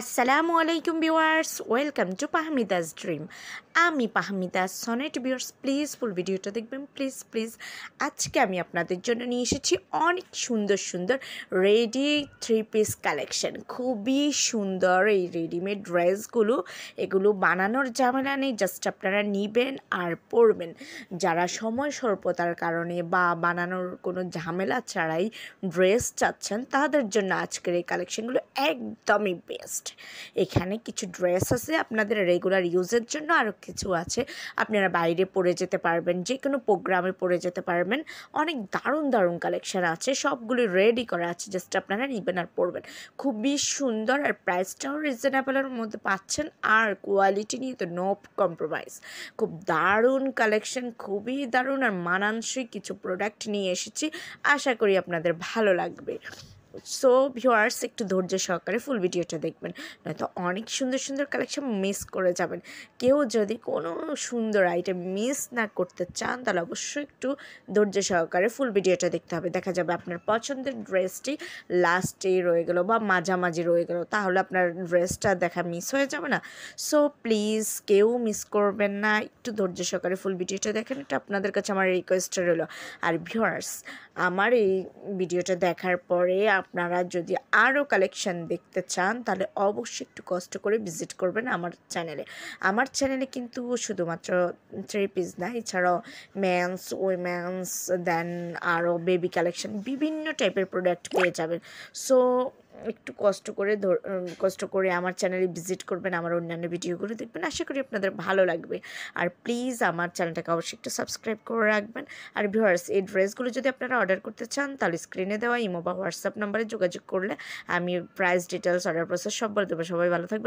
আসসালামু আলাইকুম viewers welcome to পাহমিদাস ড্রিম আমি পাহমিদাস সনেট ভিউয়ার্স প্লিজ ফুল ভিডিওটা দেখবেন প্লিজ প্লিজ আজকে আমি আপনাদের জন্য নিয়ে এসেছি অনেক সুন্দর সুন্দর রেডি থ্রি পিস কালেকশন খুবই সুন্দর এই রেডিমেড ড্রেসগুলো এগুলো বানানোর ঝামেলা নেই জাস্ট আপনারা নিবেন আর পরবেন যারা সময় স্বল্পতার কারণে বা বানানোর কোনো ঝামেলা ছাড়াই ড্রেস চাচ্ছেন তাদের জন্য আজকের এই কালেকশনগুলো একদমই বেস্ট জাস্ট এখানে কিছু ড্রেস আছে আপনাদের রেগুলার ইউজের জন্য আরও কিছু আছে আপনারা বাইরে পরে যেতে পারবেন যে কোনো প্রোগ্রামে পরে যেতে পারবেন অনেক দারুণ দারুণ কালেকশান আছে সবগুলি রেডি করা আছে জাস্ট আপনারা নেবেন আর পরবেন খুবই সুন্দর আর প্রাইসটাও রিজনেবলের মধ্যে পাচ্ছেন আর কোয়ালিটি নিয়ে তো নো কম্প্রোমাইজ খুব দারুণ কালেকশন খুবই দারুণ আর মানানসই কিছু প্রোডাক্ট নিয়ে এসেছি আশা করি আপনাদের ভালো লাগবে সো আর্স একটু ধৈর্য সহকারে ফুল ভিডিওটা দেখবেন নয়তো অনেক সুন্দর সুন্দর কালেকশন মিস করে যাবেন কেউ যদি কোনো সুন্দর আইটেম মিস না করতে চান তাহলে অবশ্যই একটু ধৈর্য সহকারে ফুল ভিডিওটা দেখতে হবে দেখা যাবে আপনার পছন্দের ড্রেসটি লাস্টেই রয়ে গেলো বা মাঝামাঝি রয়ে গেলো তাহলে আপনার ড্রেসটা দেখা মিস হয়ে যাবে না সো প্লিজ কেউ মিস করবেন না একটু ধৈর্য সহকারে ফুল ভিডিওটা দেখেন এটা আপনাদের কাছে আমার রিকোয়েস্ট রইলো আর আর্স আমার এই ভিডিওটা দেখার পরে আপনারা যদি আরও কালেকশান দেখতে চান তাহলে অবশ্যই একটু কষ্ট করে ভিজিট করবেন আমার চ্যানেলে আমার চ্যানেলে কিন্তু শুধুমাত্র থ্রি পিস না এছাড়াও ম্যানস উইমেন্স দেন আরও বেবি কালেকশান বিভিন্ন টাইপের প্রোডাক্ট পেয়ে যাবেন সো একটু কষ্ট করে কষ্ট করে আমার চ্যানেলে ভিজিট করবেন আমার অন্যান্য ভিডিওগুলো দেখবেন আশা করি আপনাদের ভালো লাগবে আর প্লিজ আমার চ্যানেলটাকে অবশ্যই একটু সাবস্ক্রাইব করে রাখবেন আর ভিউয়ার্স এই ড্রেসগুলো যদি আপনারা অর্ডার করতে চান তাহলে স্ক্রিনে দেওয়া ইমো বা হোয়াটসঅ্যাপ নাম্বারে যোগাযোগ করলে আমি প্রাইস ডিটেলস অর্ডার প্রসেস সব বলে দেবো সবাই ভালো থাকবেন